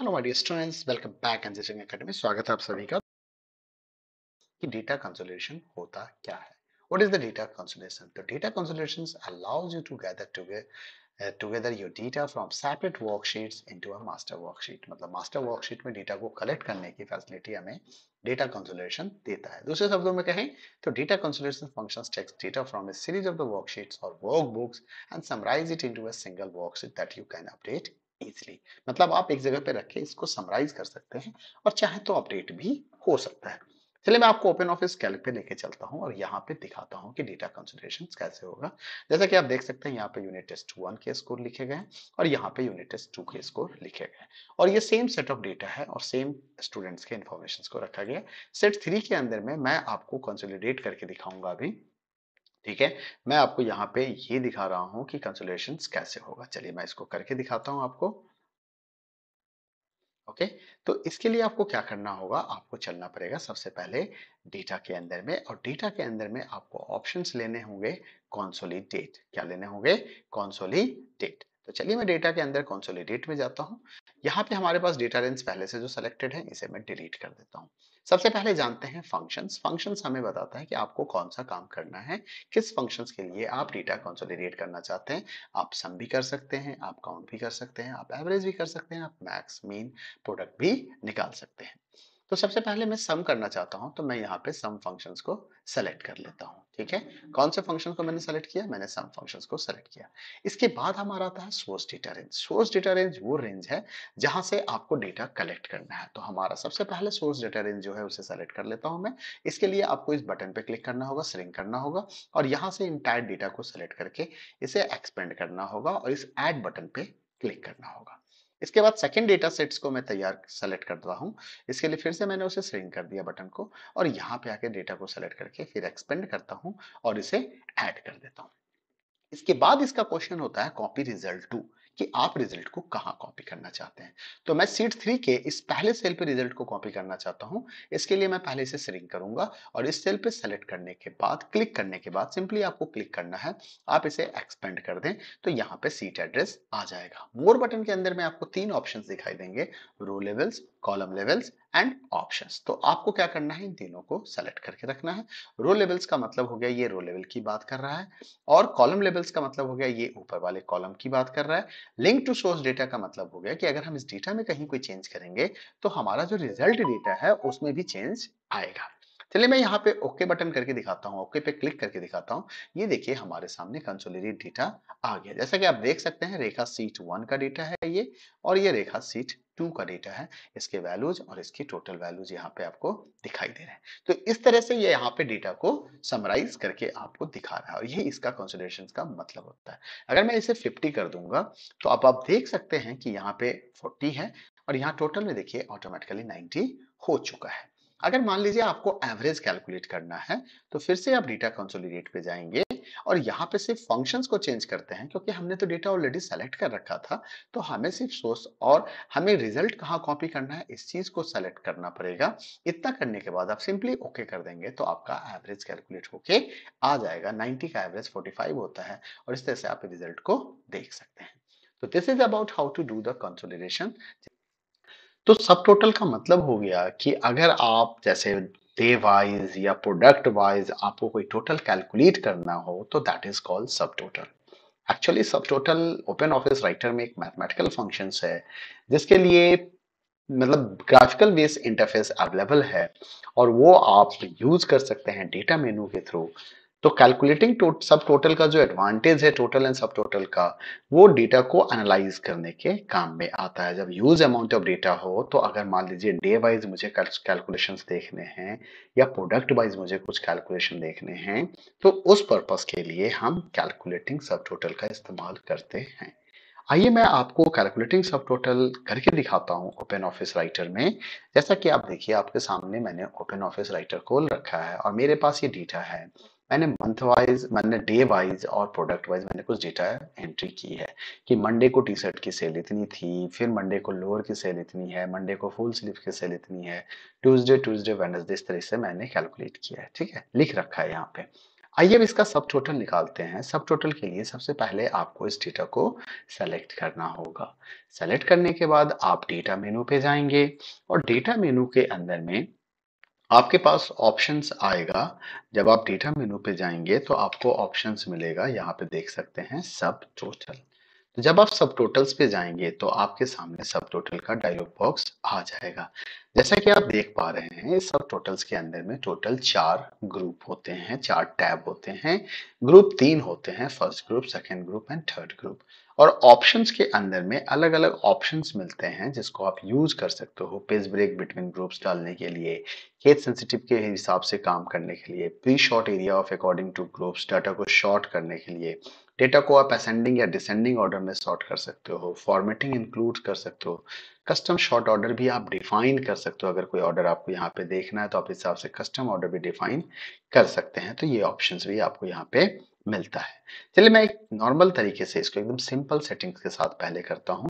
Hello my dear students welcome back एनजीटिंग academy स्वागत है आप सभी का कि डेटा कंसोलिडेशन होता क्या है what is the data consolidation तो data consolidation allows you to gather together together your data from separate worksheets into a master worksheet मतलब मास्टर वर्कशीट में डेटा को कलेक्ट करने की फैसिलिटी हमें डेटा कंसोलिडेशन देता है दूसरे शब्दों में कहें तो data consolidation functions takes data from a series of the worksheets और workbooks and summarize it into a single worksheet that you can update easily मतलब आप एक जगह पे रखे इसको समराइज कर सकते हैं और चाहे तो अपडेट भी हो सकता है चलिए मैं आपको ओपन ऑफिस कैल्क पे लेके चलता हूँ और यहाँ पे दिखाता हूँ कि डेटा कंसिडरेशन कैसे होगा जैसा कि आप देख सकते हैं यहाँ पे यूनिट टेस्ट वन के स्कोर लिखे गए और यहाँ पे यूनिट टेस्ट टू के स्कोर लिखे गए और ये सेम सेट ऑफ डेटा है और सेम स्टूडेंट्स के इन्फॉर्मेशन को रखा गया सेट थ्री के अंदर में मैं आपको कंसोलिडेट करके दिखाऊंगा अभी ठीक है मैं आपको यहाँ पे ये दिखा रहा हूं कि कंसोलेशन कैसे होगा चलिए मैं इसको करके दिखाता हूं आपको ओके तो इसके लिए आपको क्या करना होगा आपको चलना पड़ेगा सबसे पहले डेटा के अंदर में और डेटा के अंदर में आपको ऑप्शंस लेने होंगे कॉन्सोलीडेट क्या लेने होंगे कॉन्सोलीडेट तो चलिए मैं डेटा के अंदर कॉन्सोलीडेट में जाता हूँ यहाँ पे हमारे पास डेटा रेंज पहले से जो सिलेक्टेड है इसे मैं डिलीट कर देता हूँ सबसे पहले जानते हैं फंक्शंस फंक्शंस हमें बताता है कि आपको कौन सा काम करना है किस फंक्शंस के लिए आप डेटा कंसोलिडेट करना चाहते हैं आप सम भी कर सकते हैं आप काउंट भी कर सकते हैं आप एवरेज भी कर सकते हैं आप मैक्स मीन प्रोडक्ट भी निकाल सकते हैं तो सबसे पहले मैं सम करना चाहता हूं तो मैं यहाँ पे सम फंक्शंस को सेलेक्ट कर लेता हूँ ठीक है कौन से फंक्शन को मैंने सेलेक्ट किया मैंने सम फंक्शन को सेलेक्ट किया इसके बाद हमारा आता है source data range source data range वो रेंज है जहां से आपको डेटा कलेक्ट करना है तो हमारा सबसे पहले सोर्स डेटा रेंज जो है उसे सेलेक्ट कर लेता हूं मैं इसके लिए आपको इस बटन पे क्लिक करना होगा श्रिंक करना होगा और यहाँ से इंटायर डेटा को सेलेक्ट करके इसे एक्सपेंड करना होगा और इस एड बटन पे क्लिक करना होगा इसके बाद सेकेंड डेटा सेट्स को मैं तैयार सेलेक्ट करता हूँ इसके लिए फिर से मैंने उसे श्रिंक कर दिया बटन को और यहाँ पे आके डेटा को सेलेक्ट करके फिर एक्सपेंड करता हूँ और इसे ऐड कर देता हूँ इसके बाद इसका क्वेश्चन होता है कॉपी रिजल्ट टू कि आप रिजल्ट को कहाँ कॉपी करना चाहते हैं तो मैं सीट थ्री के इस पहले सेल पे रिजल्ट को कॉपी करना चाहता हूँ इसके लिए मैं पहले इसे सिरिंग करूंगा और इस सेल पे सेलेक्ट करने के बाद क्लिक करने के बाद सिंपली आपको क्लिक करना है आप इसे एक्सपेंड कर दें तो यहाँ पे सीट एड्रेस आ जाएगा मोर बटन के अंदर में आपको तीन ऑप्शन दिखाई देंगे row levels column levels and options तो आपको क्या करना है इन तीनों को सेलेक्ट करके रखना है रो लेवल्स का मतलब हो गया ये रो लेवल की बात कर रहा है और कॉलम लेवल्स का मतलब हो गया ये ऊपर वाले कॉलम की बात कर रहा है लिंक टू सोर्स डेटा का मतलब हो गया कि अगर हम इस डेटा में कहीं कोई चेंज करेंगे तो हमारा जो रिजल्ट डेटा है उसमें भी चेंज आएगा चलिए मैं यहाँ पे ओके बटन करके दिखाता हूँ ओके पे क्लिक करके दिखाता हूँ ये देखिए हमारे सामने कंसोलिडेट डेटा आ गया जैसा कि आप देख सकते हैं रेखा सीट वन का डेटा है ये और ये रेखा सीट टू का डेटा है इसके वैल्यूज और इसकी टोटल वैल्यूज यहाँ पे आपको दिखाई दे रहे हैं तो इस तरह से ये यह यहाँ पे डेटा को समराइज करके आपको दिखा रहा है और यही इसका कंसिडरेशन का मतलब होता है अगर मैं इसे फिफ्टी कर दूंगा तो अब आप देख सकते हैं कि यहाँ पे फोर्टी है और यहाँ टोटल में देखिए ऑटोमेटिकली नाइनटी हो चुका है अगर मान लीजिए आपको एवरेज कैलकुलेट करना है तो फिर से आप डेटा कंसोलिडेट पे जाएंगे और यहाँ पे सिर्फ फंक्शंस को चेंज करते हैं क्योंकि हमने तो डेटा ऑलरेडी सेलेक्ट कर रखा था तो हमें सिर्फ सोर्स और हमें रिजल्ट कहाँ कॉपी करना है इस चीज को सेलेक्ट करना पड़ेगा इतना करने के बाद आप सिंपली ओके okay कर देंगे तो आपका एवरेज कैलकुलेट होके आ जाएगा 90 का एवरेज फोर्टी होता है और इस तरह से आप रिजल्ट को देख सकते हैं तो this is about how to do the consolidation तो सब टोटल का मतलब हो गया कि अगर आप जैसे डे वाइज या प्रोडक्ट वाइज आपको कोई टोटल कैलकुलेट करना हो तो that is called subtotal actually subtotal open office writer में एक मैथमेटिकल फंक्शन है जिसके लिए मतलब ग्राफिकल बेस इंटरफेस अवेलेबल है और वो आप यूज कर सकते हैं डेटा मेनू के थ्रू तो कैलकुलेटिंग सब टोटल का जो एडवांटेज है टोटल एंड सब टोटल का वो डेटा को एनालाइज करने के काम में आता है जब यूज अमाउंट ऑफ डेटा हो तो अगर मान लीजिए डे वाइज मुझे कैलकुलेशन देखने हैं या प्रोडक्ट वाइज मुझे कुछ कैलकुलेशन देखने हैं तो उस पर्पज के लिए हम कैलकुलेटिंग सब टोटल का इस्तेमाल करते हैं आइए मैं आपको कैलकुलेटिंग सब टोटल करके दिखाता हूँ ओपन ऑफिस राइटर में जैसा कि आप देखिए आपके सामने मैंने ओपन ऑफिस राइटर खोल रखा है और मेरे पास ये डेटा है मैंने मंथ वाइज मैंने डे वाइज और प्रोडक्ट वाइज मैंने कुछ डेटा एंट्री की है कि मंडे को टी शर्ट की सेल इतनी थी फिर मंडे को लोअर की सेल इतनी है मंडे को फुल स्लीव की सेल इतनी है ट्यूजडे ट्यूजडे वेनसडे इस तरह से मैंने कैलकुलेट किया है ठीक है लिख रखा है यहाँ पे आइए अब इसका सब टोटल निकालते हैं सब टोटल के लिए सबसे पहले आपको इस डेटा को सेलेक्ट करना होगा सेलेक्ट करने के बाद आप डेटा मेनू पे जाएंगे और डेटा मेनू के अंदर में आपके पास ऑप्शंस आएगा जब आप डेटा मेनू पे जाएंगे तो आपको ऑप्शंस मिलेगा यहाँ पे देख सकते हैं सब टोटल तो जब आप सब टोटल्स पे जाएंगे तो आपके सामने सब टोटल का डायलॉग बॉक्स आ जाएगा जैसा कि आप देख पा रहे हैं सब टोटल्स के अंदर में टोटल चार ग्रुप होते हैं चार टैब होते हैं ग्रुप तीन होते हैं first group second group and third group और ऑप्शंस के अंदर में अलग अलग ऑप्शंस मिलते हैं जिसको आप यूज कर सकते हो पेज ब्रेक बिटवीन ग्रुप्स डालने के लिए खेत सेंसिटिव के हिसाब से काम करने के लिए pre sort area of according to groups data को शॉर्ट करने के लिए डेटा को आप असेंडिंग या डिसेंडिंग ऑर्डर में शॉर्ट कर सकते हो फॉर्मेटिंग इंक्लूड कर सकते हो कस्टम शॉर्ट ऑर्डर भी आप डिफाइन कर सकते हो अगर कोई ऑर्डर आपको यहाँ पे देखना है तो आप इस हिसाब से कस्टम ऑर्डर भी डिफाइन कर सकते हैं तो ये ऑप्शंस भी आपको यहाँ पे मिलता है चलिए मैं एक नॉर्मल तरीके से इसको एकदम सिंपल सेटिंग्स के साथ पहले करता हूं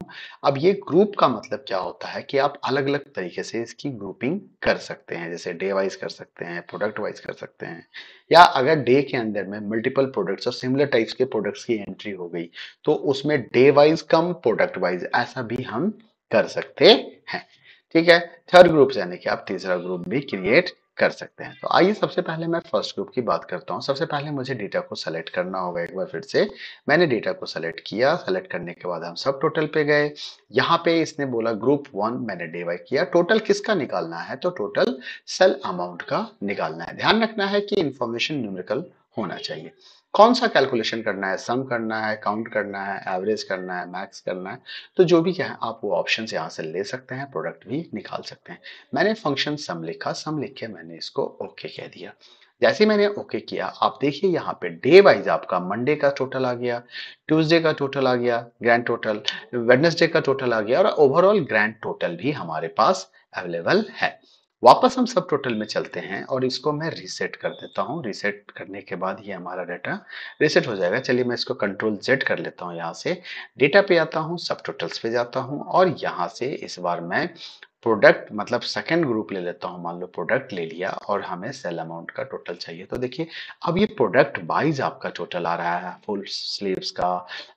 अब ये ग्रुप का मतलब क्या होता है कि आप अलग अलग तरीके से इसकी ग्रुपिंग कर सकते हैं जैसे डे वाइज कर सकते हैं प्रोडक्ट वाइज कर सकते हैं या अगर डे के अंदर में मल्टीपल प्रोडक्ट्स और सिमिलर टाइप्स के प्रोडक्ट्स की एंट्री हो गई तो उसमें day wise cum product wise ऐसा भी हम कर सकते हैं ठीक है थर्ड ग्रुप यानी कि आप तीसरा ग्रुप भी क्रिएट कर सकते हैं तो आइए सबसे पहले मैं फर्स्ट ग्रुप की बात करता हूँ सबसे पहले मुझे डेटा को सेलेक्ट करना होगा एक बार फिर से मैंने डेटा को सेलेक्ट किया सेलेक्ट करने के बाद हम सब टोटल पे गए यहाँ पे इसने बोला ग्रुप वन मैंने डे वाई किया टोटल किसका निकालना है तो टोटल सेल अमाउंट का निकालना है ध्यान रखना है कि इंफॉर्मेशन न्यूमरिकल होना चाहिए कौन सा कैलकुलेशन करना है सम करना है काउंट करना है एवरेज करना है मैक्स करना है तो जो भी क्या है आप वो ऑप्शन यहाँ से ले सकते हैं प्रोडक्ट भी निकाल सकते हैं मैंने फंक्शन सम लिखा सम लिख के मैंने इसको ओके okay कह दिया जैसे मैंने ओके okay किया आप देखिए यहाँ पे डे वाइज आपका मंडे का टोटल आ गया ट्यूसडे का टोटल आ गया ग्रैंड टोटल वेडनेसडे का टोटल आ गया और ओवरऑल ग्रैंड टोटल भी हमारे पास अवेलेबल है वापस हम सब टोटल में चलते हैं और इसको मैं रीसेट कर देता हूँ रीसेट करने के बाद ये हमारा डाटा रीसेट हो जाएगा चलिए मैं इसको कंट्रोल जेड कर लेता हूँ यहाँ से डेटा पे आता हूँ सब टोटल्स पे जाता हूँ और यहाँ से इस बार मैं प्रोडक्ट मतलब सेकंड ग्रुप ले लेता हूँ मान लो प्रोडक्ट ले लिया और हमें सेल अमाउंट का टोटल चाहिए तो देखिए अब ये प्रोडक्ट वाइज आपका टोटल आ रहा है फुल स्लीव्स का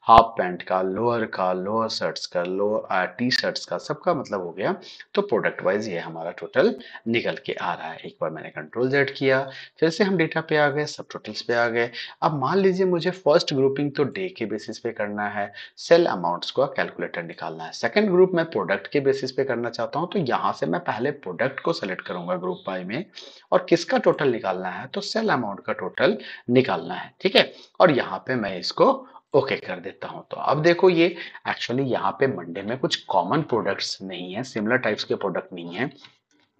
हाफ पैंट का लोअर का लोअर शर्ट्स का लोअर टी शर्ट्स का सबका मतलब हो गया तो प्रोडक्ट वाइज ये हमारा टोटल निकल के आ रहा है एक बार मैंने कंट्रोल जेड किया फिर से हम डेटा पे आ गए सब टोटल्स पे आ गए अब मान लीजिए मुझे फर्स्ट ग्रुपिंग तो डे के बेसिस पे करना है सेल अमाउंट्स का कैलकुलेटर निकालना है सेकेंड ग्रुप मैं प्रोडक्ट के बेसिस पे करना चाहता हूँ तो यहां से मैं पहले प्रोडक्ट को सेलेक्ट करूंगा ग्रुप बाई में और किसका टोटल निकालना है तो सेल अमाउंट का टोटल निकालना है ठीक है और यहाँ पे मैं इसको ओके okay कर देता हूं तो अब देखो ये एक्चुअली यहाँ पे मंडे में कुछ कॉमन प्रोडक्ट्स नहीं है सिमिलर टाइप्स के प्रोडक्ट नहीं है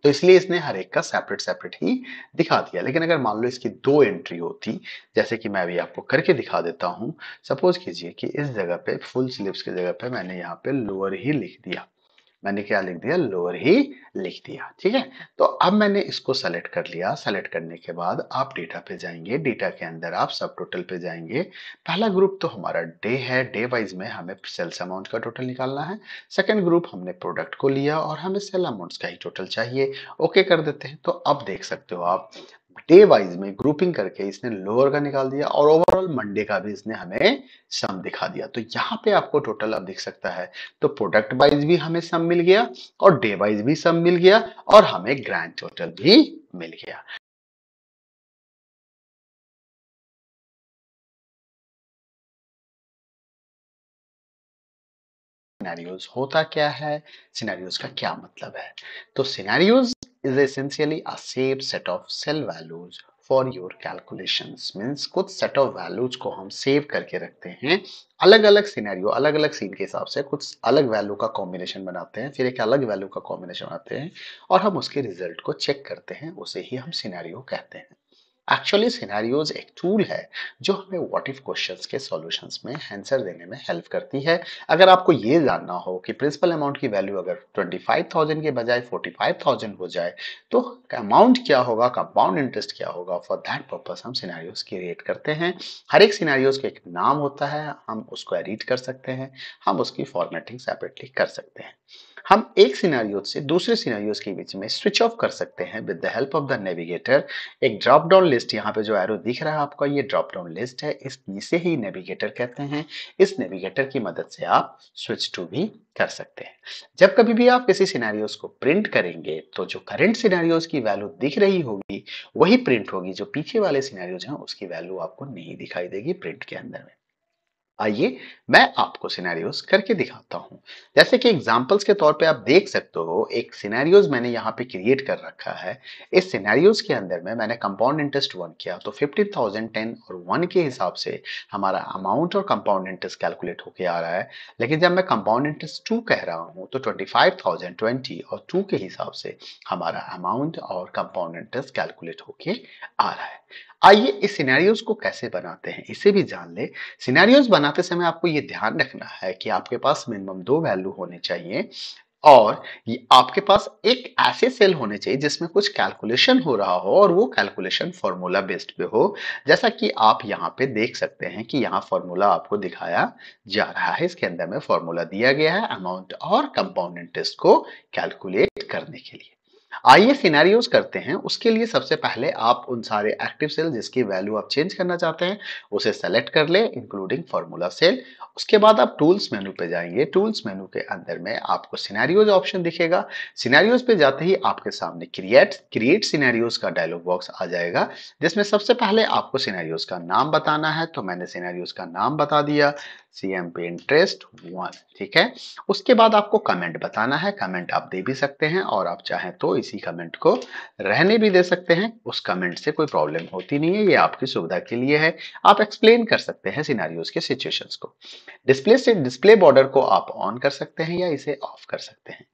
तो इसलिए इसने हर एक का सेपरेट सेपरेट ही दिखा दिया लेकिन अगर मान लो इसकी दो एंट्री होती जैसे कि मैं अभी आपको करके दिखा देता हूं सपोज कीजिए कि इस जगह पे फुल स्लिप्स की जगह पे मैंने यहाँ पे लोअर ही लिख दिया मैंने क्या लिख दिया लोअर ही लिख दिया ठीक है तो अब मैंने इसको सेलेक्ट कर लिया सेलेक्ट करने के बाद आप डेटा पे जाएंगे डेटा के अंदर आप सब टोटल पे जाएंगे पहला ग्रुप तो हमारा डे है डे वाइज में हमें सेल्स अमाउंट का टोटल निकालना है सेकंड ग्रुप हमने प्रोडक्ट को लिया और हमें सेल अमाउंट्स का ही टोटल चाहिए ओके कर देते हैं तो अब देख सकते हो आप डे वाइज में ग्रुपिंग करके इसने लोअर का निकाल दिया और ओवरऑल मंडे का भी इसने हमें सम दिखा दिया तो यहाँ पे आपको टोटल अब दिख सकता है तो प्रोडक्ट वाइज भी हमें सम मिल गया और डे वाइज भी सम मिल गया और हमें ग्रैंड टोटल भी मिल गया सिनेरियोज होता क्या है सिनेरियोज का क्या मतलब है तो scenarios is essentially a safe set of cell values for your calculation means कुछ सेट ऑफ वैल्यूज को हम सेव करके रखते हैं अलग अलग सिनेरियो अलग अलग सीन के हिसाब से कुछ अलग वैल्यू का कॉम्बिनेशन बनाते हैं फिर एक अलग वैल्यू का कॉम्बिनेशन बनाते हैं और हम उसके रिजल्ट को चेक करते हैं उसे ही हम सिनेरियो कहते हैं एक्चुअली सिनेरियोज एक टूल है जो हमें व्हाट इफ क्वेश्चंस के सॉल्यूशंस में आंसर देने में हेल्प करती है अगर आपको ये जानना हो कि प्रिंसिपल अमाउंट की वैल्यू अगर 25,000 के बजाय 45,000 हो जाए तो अमाउंट क्या होगा कंपाउंड इंटरेस्ट क्या होगा फॉर दैट पर्पज़ हम सिनेरियोज क्रिएट करते हैं हर एक सिनेरियोज का एक नाम होता है हम उसको एडिट कर सकते हैं हम उसकी फॉर्मेटिंग सेपरेटली कर सकते हैं हम एक सिनारियोज से दूसरे सिनारियोज के बीच में स्विच ऑफ कर सकते हैं with the help of the navigator एक ड्रॉप डाउन लिस्ट यहाँ पे जो एरो दिख रहा है आपका ये ड्रॉप डाउन लिस्ट है इस इसे ही नेविगेटर कहते हैं इस नेविगेटर की मदद से आप स्विच टू भी कर सकते हैं जब कभी भी आप किसी सिनेरियोस को प्रिंट करेंगे तो जो करंट सिनेरियोस की वैल्यू दिख रही होगी वही प्रिंट होगी जो पीछे वाले सिनेरियोज हैं उसकी वैल्यू आपको नहीं दिखाई देगी प्रिंट के अंदर में आइए मैं आपको सिनेरियोस करके दिखाता हूं जैसे कि एग्जांपल्स के तौर पे आप देख सकते हो एक सिनेरियोस मैंने यहाँ पे क्रिएट कर रखा है इस सिनेरियोस के अंदर में मैंने कंपाउंड इंटरेस्ट वन किया तो फिफ्टी थाउजेंड टेन और वन के हिसाब से हमारा अमाउंट और कंपाउंड इंटरेस्ट कैलकुलेट होके आ रहा है लेकिन जब मैं कंपाउंड इंटरेस्ट टू कह रहा हूँ तो ट्वेंटी फाइव और टू के हिसाब से हमारा अमाउंट और कंपाउंड इंटरेस्ट कैलकुलेट होके आ रहा है आइए इस सिनेरियोज को कैसे बनाते हैं इसे भी जान ले सिनेरियोज बनाते समय आपको ये ध्यान रखना है कि आपके पास मिनिमम दो वैल्यू होने चाहिए और ये आपके पास एक ऐसे सेल होने चाहिए जिसमें कुछ कैलकुलेशन हो रहा हो और वो कैलकुलेशन फॉर्मूला बेस्ड पे हो जैसा कि आप यहाँ पे देख सकते हैं कि यहाँ फॉर्मूला आपको दिखाया जा रहा है इसके अंदर में फॉर्मूला दिया गया है अमाउंट और कंपाउंड इंटरेस्ट को कैलकुलेट करने के लिए आइए सिनेरियोज करते हैं उसके लिए सबसे पहले आप उन सारे एक्टिव सेल जिसकी वैल्यू आप चेंज करना चाहते हैं उसे सेलेक्ट कर ले इंक्लूडिंग फार्मूला सेल उसके बाद आप टूल्स मेनू पे जाएंगे टूल्स मेनू के अंदर में आपको सिनेरियोज ऑप्शन दिखेगा सिनेरियोज पे जाते ही आपके सामने क्रिएट क्रिएट सिनेरियोज का डायलॉग बॉक्स आ जाएगा जिसमें सबसे पहले आपको सिनेरियोज का नाम बताना है तो मैंने सिनेरियोज का नाम बता दिया सी एम पे इंटरेस्ट वन ठीक है उसके बाद आपको कमेंट बताना है कमेंट आप दे भी सकते हैं और आप चाहें तो इसी कमेंट को रहने भी दे सकते हैं उस कमेंट से कोई प्रॉब्लम होती नहीं है ये आपकी सुविधा के लिए है आप एक्सप्लेन कर सकते हैं सिनारियोज के सिचुएशंस को डिस्प्ले से डिस्प्ले बॉर्डर को आप ऑन कर सकते हैं या इसे ऑफ कर सकते हैं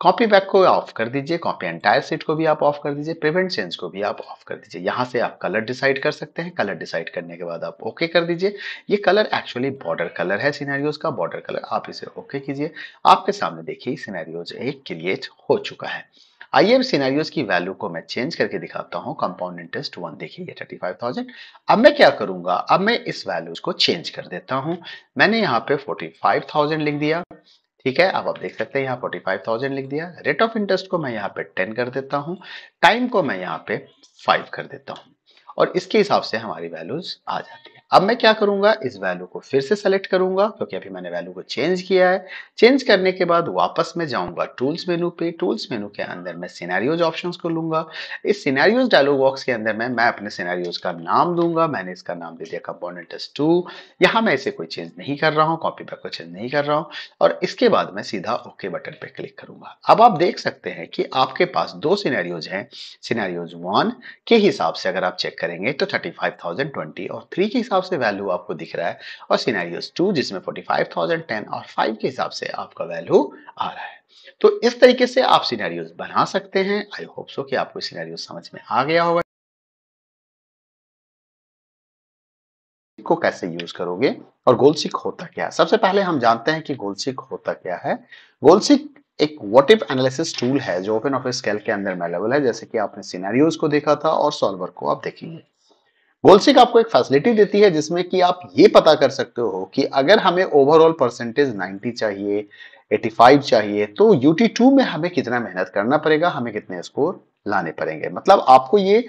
कॉपी बैक को ऑफ कर दीजिए कॉपी एंटायर सीट को भी आप ऑफ कर दीजिए प्रिवेंट चेंज को भी आप ऑफ कर दीजिए यहाँ से आप कलर डिसाइड कर सकते हैं कलर डिसाइड करने के बाद आप ओके कर दीजिए ये कलर एक्चुअली बॉर्डर कलर है सीनारियोज का बॉर्डर कलर आप इसे ओके कीजिए आपके सामने देखिए सीनारियोज एक क्रिएट हो चुका है आइए सीनारियोज की वैल्यू को मैं चेंज करके दिखाता हूँ कंपाउंड इंटरेस्ट वन देखिए थर्टी फाइव थाउजेंड अब मैं क्या करूंगा अब मैं इस वैल्यूज को चेंज कर देता हूँ मैंने यहाँ पे फोर्टी फाइव थाउजेंड लिख दिया ठीक है अब आप देख सकते हैं यहाँ फोर्टी फाइव थाउजेंड लिख दिया रेट ऑफ इंटरेस्ट को मैं यहाँ पे टेन कर देता हूँ टाइम को मैं यहाँ पे फाइव कर देता हूँ और इसके हिसाब से हमारी वैल्यूज आ जाती है अब मैं क्या करूंगा इस वैल्यू को फिर से सेलेक्ट करूंगा क्योंकि अभी मैंने वैल्यू को चेंज किया है चेंज करने के बाद वापस मैं जाऊंगा टूल्स मेनू पे टूल्स मेनू के अंदर मैं सिनेरियोज ऑप्शन को लूंगा इस सिनेरियोज डायलॉग बॉक्स के अंदर मैं मैं अपने सिनेरियोज का नाम दूंगा मैंने इसका नाम दे दिया कंपोनेटस टू यहाँ मैं इसे कोई चेंज नहीं कर रहा हूँ कॉपी पर कोई चेंज नहीं कर रहा हूँ और इसके बाद मैं सीधा ओके बटन पर क्लिक करूंगा अब आप देख सकते हैं कि आपके पास दो सीनारियोज हैं सीनारियोज वन के हिसाब से अगर आप चेक करेंगे तो थर्टी और थ्री के हिसाब हिसाब से वैल्यू आपको दिख रहा है और सीनारियोज टू जिसमें फोर्टी फाइव थाउजेंड टेन और फाइव के हिसाब से आपका वैल्यू आ रहा है तो इस तरीके से आप सीनारियोज बना सकते हैं आई होप सो कि आपको सीनारियोज समझ में आ गया होगा को कैसे यूज करोगे और गोलसिक होता क्या है सबसे पहले हम जानते हैं कि गोलसिक होता क्या है गोलसिक एक वॉट इफ एनालिसिस टूल है जो ओपन ऑफिस स्केल के अंदर अवेलेबल है जैसे कि आपने सिनेरियोस को देखा था और सॉल्वर को आप देखेंगे गोलसिक आपको एक फैसिलिटी देती है जिसमें कि आप ये पता कर सकते हो कि अगर हमें ओवरऑल परसेंटेज 90 चाहिए 85 चाहिए तो UT2 में हमें कितना मेहनत करना पड़ेगा हमें कितने स्कोर लाने पड़ेंगे मतलब आपको ये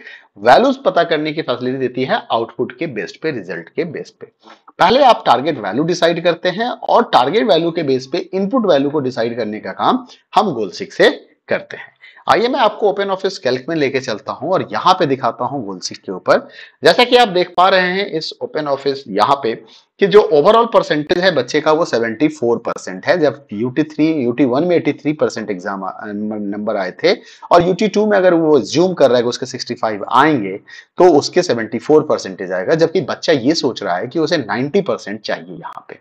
वैल्यूज पता करने की फैसिलिटी देती है आउटपुट के बेस्ट पे रिजल्ट के बेस पे पहले आप टारगेट वैल्यू डिसाइड करते हैं और टारगेट वैल्यू के बेस पे इनपुट वैल्यू को डिसाइड करने का काम हम गोलसिक से करते हैं आइए मैं आपको ओपन ऑफिस कैल्क में लेके चलता हूं और यहाँ पे दिखाता हूं गोलसिक के ऊपर जैसा कि आप देख पा रहे हैं इस ओपन ऑफिस यहाँ पे कि जो ओवरऑल परसेंटेज है बच्चे का वो 74 परसेंट है जब यूटी थ्री यूटी वन में 83 परसेंट एग्जाम नंबर आए थे और यूटी टू में अगर वो ज्यूम कर रहा है उसके 65 आएंगे तो उसके 74 परसेंटेज आएगा जबकि बच्चा ये सोच रहा है कि उसे 90 परसेंट चाहिए यहाँ पे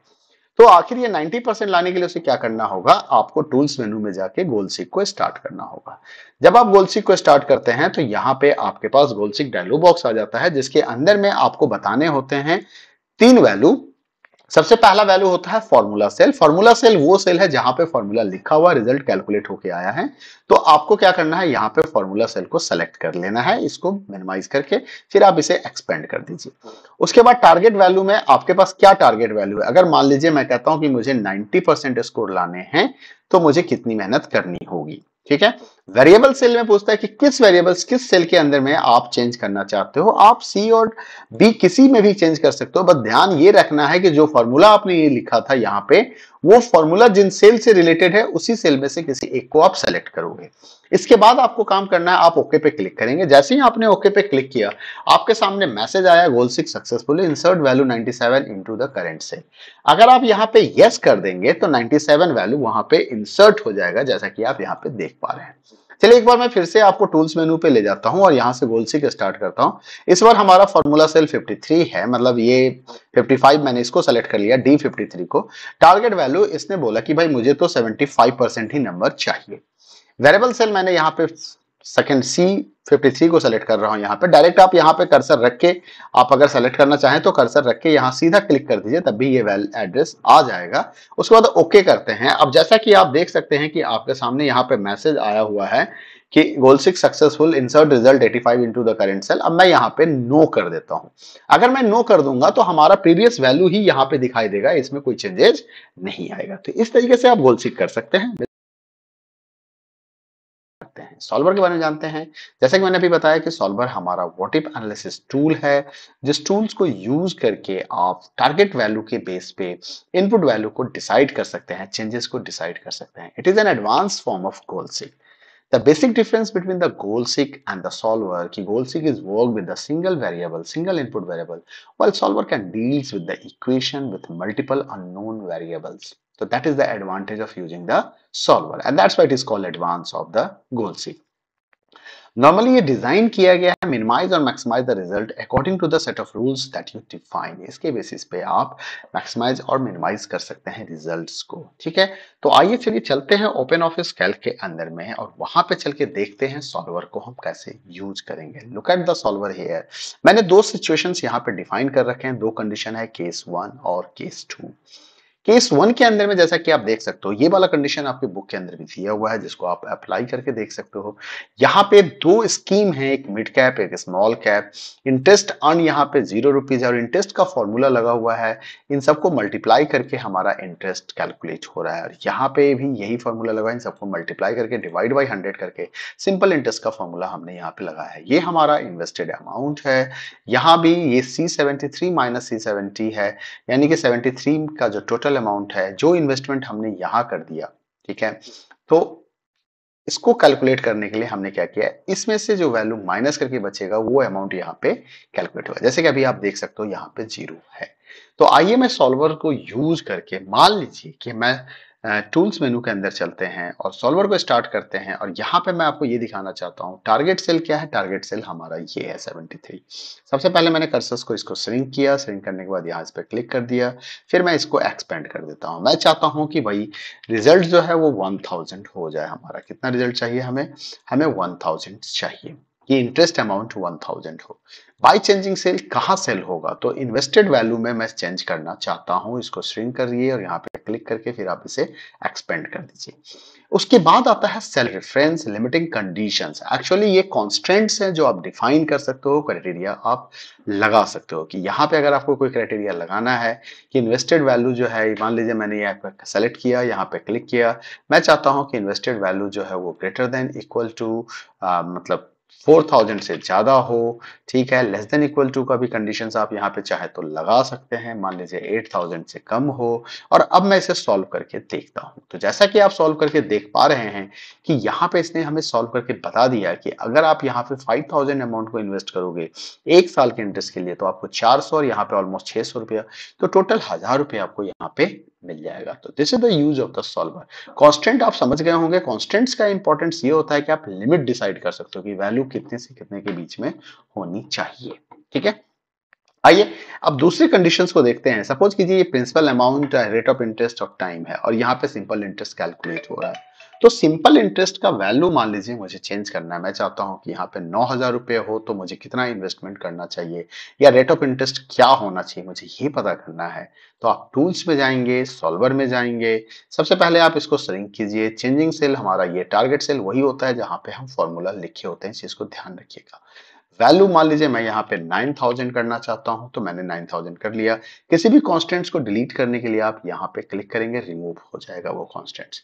तो आखिर ये 90 परसेंट लाने के लिए उसे क्या करना होगा आपको टूल्स मेनू में जाके गोलसिक को स्टार्ट करना होगा जब आप गोलसिक को स्टार्ट करते हैं तो यहाँ पे आपके पास गोलसिक डायलॉग बॉक्स आ जाता है जिसके अंदर में आपको बताने होते हैं तीन वैल्यू सबसे पहला वैल्यू होता है फॉर्मूला सेल फॉर्मूला सेल वो सेल है जहां पे फॉर्मूला लिखा हुआ रिजल्ट कैलकुलेट होके आया है तो आपको क्या करना है यहाँ पे फॉर्मूला सेल को सेलेक्ट कर लेना है इसको मिनिमाइज करके फिर आप इसे एक्सपेंड कर दीजिए उसके बाद टारगेट वैल्यू में आपके पास क्या टारगेट वैल्यू है अगर मान लीजिए मैं कहता हूं कि मुझे नाइन्टी स्कोर लाने हैं तो मुझे कितनी मेहनत करनी होगी ठीक है वेरिएबल सेल में पूछता है कि किस वेरिएबल्स किस सेल के अंदर में आप चेंज करना चाहते हो आप सी और बी किसी में भी चेंज कर सकते हो बस ध्यान ये रखना है कि जो फॉर्मूला आपने ये लिखा था यहाँ पे वो फॉर्मूला जिन सेल से रिलेटेड है उसी सेल में से किसी एक को आप सेलेक्ट करोगे इसके बाद आपको काम करना है आप ओके पे क्लिक करेंगे जैसे ही आपने ओके पे क्लिक किया आपके सामने मैसेज आया goal six successful insert value 97 into the current cell अगर आप यहाँ पे यस कर देंगे तो 97 वैल्यू वहां पे इंसर्ट हो जाएगा जैसा कि आप यहाँ पे देख पा रहे हैं चलिए एक बार मैं फिर से आपको टूल्स मेनू पे ले जाता हूँ और यहाँ से गोल सीख स्टार्ट करता हूँ इस बार हमारा फॉर्मूला सेल 53 है मतलब ये 55 मैंने इसको सेलेक्ट कर लिया डी को टारगेट वैल्यू इसने बोला कि भाई मुझे तो 75 परसेंट ही नंबर चाहिए वेरेबल सेल मैंने यहाँ पे सेकेंड सी 53 को सेलेक्ट कर रहा हूं यहां पे डायरेक्ट आप यहां पे कर्सर रख के आप अगर सेलेक्ट करना चाहें तो कर्सर रख के यहां सीधा क्लिक कर दीजिए तब भी ये वेल एड्रेस आ जाएगा उसके बाद ओके करते हैं अब जैसा कि आप देख सकते हैं कि आपके सामने यहां पे मैसेज आया हुआ है कि goal six successful insert result 85 five into the current cell अब मैं यहाँ पे नो कर देता हूं अगर मैं नो कर दूंगा तो हमारा प्रीवियस वैल्यू ही यहाँ पे दिखाई देगा इसमें कोई चेंजेज नहीं आएगा तो इस तरीके से आप गोल सिक कर सकते हैं जानते हैं सॉल्वर के बारे में जानते हैं जैसा कि मैंने अभी बताया कि सॉल्वर हमारा वॉटिप एनालिसिस टूल है जिस टूल्स को यूज करके आप टारगेट वैल्यू के बेस पे इनपुट वैल्यू को डिसाइड कर सकते हैं चेंजेस को डिसाइड कर सकते हैं it is an advance form of goal seek The basic difference between the goal seek and the solver ki goal seek is work with the single variable, single input variable, while solver can deals with the equation with multiple unknown variables. So that is the advantage of using the solver and that's why it is called advance of the goal seek. Normally ये design किया गया है minimise और maximise the result according to the set of rules that you define इसके basis पे आप maximise और minimise कर सकते हैं रिजल्ट्स को ठीक है तो आइए चलिए चलते हैं ओपन ऑफिस कैल्क के अंदर में और वहां पे चल के देखते हैं सॉल्वर को हम कैसे यूज करेंगे look at the solver here मैंने दो सिचुएशन यहाँ पे डिफाइन कर रखे हैं दो कंडीशन है केस वन और केस टू केस वन के अंदर में जैसा कि आप देख सकते हो ये वाला कंडीशन आपके बुक के अंदर भी दिया हुआ है जिसको आप अप्लाई करके देख सकते हो यहाँ पे दो स्कीम है एक मिड कैप एक स्मॉल कैप इंटरेस्ट अर्न यहाँ पे जीरो रुपीज है और इंटरेस्ट का फॉर्मूला लगा हुआ है इन सबको मल्टीप्लाई करके हमारा इंटरेस्ट कैलकुलेट हो रहा है और यहाँ पे भी यही फॉर्मूला लगा है इन सबको मल्टीप्लाई करके डिवाइड बाई हंड्रेड करके सिंपल इंटरेस्ट का फॉर्मूला हमने यहाँ पे लगाया है ये हमारा इन्वेस्टेड अमाउंट है यहाँ भी ये C seventy three minus C seventy है यानी कि सेवेंटी थ्री का जो टोटल टोटल अमाउंट है जो इन्वेस्टमेंट हमने यहां कर दिया ठीक है तो इसको कैलकुलेट करने के लिए हमने क्या किया इसमें से जो वैल्यू माइनस करके बचेगा वो अमाउंट यहाँ पे कैलकुलेट होगा जैसे कि अभी आप देख सकते हो यहाँ पे जीरो है तो आइए मैं सॉल्वर को यूज करके मान लीजिए कि मैं टूल्स मेनू के अंदर चलते हैं और सॉल्वर को स्टार्ट करते हैं और यहाँ पे मैं आपको ये दिखाना चाहता हूँ टारगेट सेल क्या है टारगेट सेल हमारा ये है 73 सबसे पहले मैंने कर्सस को इसको स्विंग किया स्विंग करने के बाद यहाँ इस पर क्लिक कर दिया फिर मैं इसको एक्सपेंड कर देता हूँ मैं चाहता हूँ कि भाई रिजल्ट जो है वो वन हो जाए हमारा कितना रिजल्ट चाहिए हमें हमें वन चाहिए कि इंटरेस्ट अमाउंट वन थाउजेंड हो बाई चेंजिंग सेल कहां सेल होगा तो इन्वेस्टेड वैल्यू में मैं चेंज करना चाहता हूँ इसको श्रिंक करिए और यहाँ पे क्लिक करके फिर आप इसे एक्सपेंड कर दीजिए उसके बाद आता है cell reference limiting conditions actually ये कॉन्स्टेंट्स हैं जो आप डिफाइन कर सकते हो क्राइटेरिया आप लगा सकते हो कि यहाँ पे अगर आपको कोई क्राइटेरिया लगाना है कि इन्वेस्टेड वैल्यू जो है मान लीजिए मैंने ये सेलेक्ट किया यहाँ पे क्लिक किया मैं चाहता हूँ कि इन्वेस्टेड वैल्यू जो है वो ग्रेटर देन इक्वल टू मतलब 4000 से ज़्यादा हो ठीक है लेस देन इक्वल टू का भी कंडीशन आप यहाँ पे चाहे तो लगा सकते हैं मान लीजिए 8000 से कम हो और अब मैं इसे सॉल्व करके देखता हूं तो जैसा कि आप सॉल्व करके देख पा रहे हैं कि यहाँ पे इसने हमें सॉल्व करके बता दिया कि अगर आप यहाँ पे 5000 थाउजेंड अमाउंट को इन्वेस्ट करोगे एक साल के इंटरेस्ट के लिए तो आपको चार सौ और यहाँ पे ऑलमोस्ट छह सौ रुपया तो टोटल हज़ार रुपये आपको यहाँ पे मिल जाएगा तो this is the use of the solver constant आप समझ गए होंगे कांस्टेंट्स का इंपॉर्टेंस ये होता है कि आप लिमिट डिसाइड कर सकते हो कि वैल्यू कितने से कितने के बीच में होनी चाहिए ठीक है आइए अब दूसरी कंडीशंस को देखते हैं सपोज कीजिए ये principal amount rate of interest of time है और यहाँ पे सिंपल इंटरेस्ट कैलकुलेट हो रहा है तो सिंपल इंटरेस्ट का वैल्यू मान लीजिए मुझे चेंज करना है मैं चाहता हूं कि यहाँ पे नौ हजार रुपये हो तो मुझे कितना इन्वेस्टमेंट करना चाहिए या रेट ऑफ इंटरेस्ट क्या होना चाहिए मुझे ये पता करना है तो आप टूल्स में जाएंगे सॉल्वर में जाएंगे सबसे पहले आप इसको सरिंग कीजिए चेंजिंग सेल हमारा ये टारगेट सेल वही होता है जहाँ पे हम फॉर्मूला लिखे होते हैं इसको ध्यान रखिएगा वैल्यू मान लीजिए मैं यहाँ पे 9000 करना चाहता हूं तो मैंने 9000 कर लिया किसी भी कॉन्स्टेंट्स को डिलीट करने के लिए आप यहाँ पे क्लिक करेंगे रिमूव हो जाएगा वो कॉन्स्टेंट्स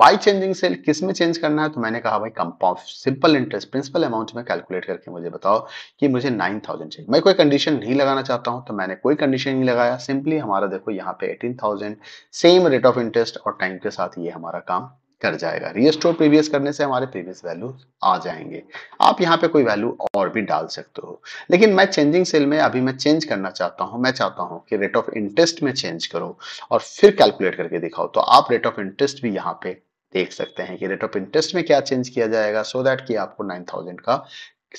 बाई चेंजिंग सेल किस में चेंज करना है तो मैंने कहा भाई compound simple interest principal amount में कैलकुलेट करके मुझे बताओ कि मुझे नाइन थाउजेंड चाहिए मैं कोई कंडीशन नहीं लगाना चाहता हूं तो मैंने कोई कंडीशन नहीं लगाया सिंपली हमारा देखो यहाँ पे eighteen thousand same rate of interest और टाइम के साथ ये हमारा काम कर जाएगा रीस्टोर प्रीवियस करने से हमारे प्रीवियस वैल्यू आ जाएंगे आप यहाँ पे कोई वैल्यू और भी डाल सकते हो लेकिन मैं चेंजिंग सेल में अभी मैं चेंज करना चाहता हूँ मैं चाहता हूँ कि रेट ऑफ इंटरेस्ट में चेंज करो और फिर कैलकुलेट करके दिखाओ तो आप रेट ऑफ इंटरेस्ट भी यहाँ पे देख सकते हैं कि रेट ऑफ इंटरेस्ट में क्या चेंज किया जाएगा सो so दैट कि आपको नाइन का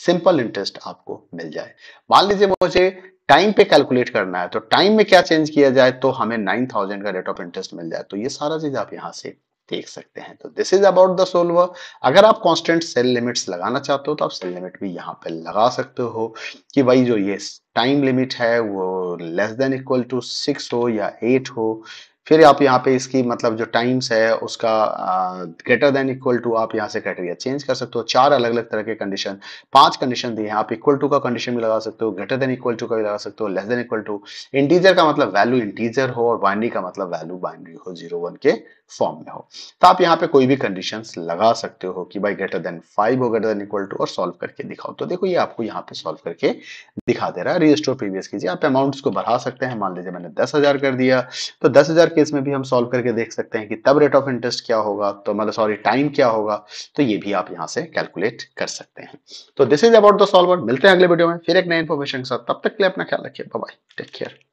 सिंपल इंटरेस्ट आपको मिल जाए मान लीजिए मुझे टाइम पे कैलकुलेट करना है तो टाइम में क्या चेंज किया जाए तो हमें 9000 का रेट ऑफ इंटरेस्ट मिल जाए तो ये सारा चीज आप यहाँ से देख सकते हैं तो this is about the solver अगर आप कांस्टेंट सेल लिमिट्स लगाना चाहते हो तो आप सेल लिमिट भी यहाँ पे लगा सकते हो कि भाई जो ये टाइम लिमिट है वो less than equal to six हो या एट हो फिर आप यहाँ पे इसकी मतलब जो टाइम्स है उसका ग्रेटर देन इक्वल टू आप यहाँ से क्राइटेरिया चेंज कर सकते हो चार अलग अलग तरह के कंडीशन पांच कंडीशन दिए हैं आप इक्वल टू का कंडीशन भी लगा सकते हो ग्रेटर देन इक्वल टू का भी लगा सकते हो less than equal to integer का मतलब वैल्यू इंटीजर हो और बाइंड्री का मतलब वैल्यू बाइंड्री हो जीरो वन के फॉर्म में हो तो आप यहाँ पे कोई भी कंडीशंस लगा सकते हो कि भाई ग्रेटर देन फाइव हो ग्रेटर देन इक्वल टू और सॉल्व करके दिखाओ तो देखो ये आपको यहाँ पे सॉल्व करके दिखा दे रहा है रजिस्टोर प्रीवियस कीजिए आप अमाउंट्स को बढ़ा सकते हैं मान लीजिए मैंने दस हजार कर दिया तो दस हजार केस में भी हम सॉल्व करके देख सकते हैं कि तब रेट ऑफ इंटरेस्ट क्या होगा तो मतलब सॉरी टाइम क्या होगा तो ये भी आप यहाँ से कैलकुलेट कर सकते हैं तो this is about the solver मिलते हैं अगले वीडियो में फिर एक नई इन्फॉर्मेशन के साथ तब तक के लिए अपना ख्याल रखिए बाय टेक केयर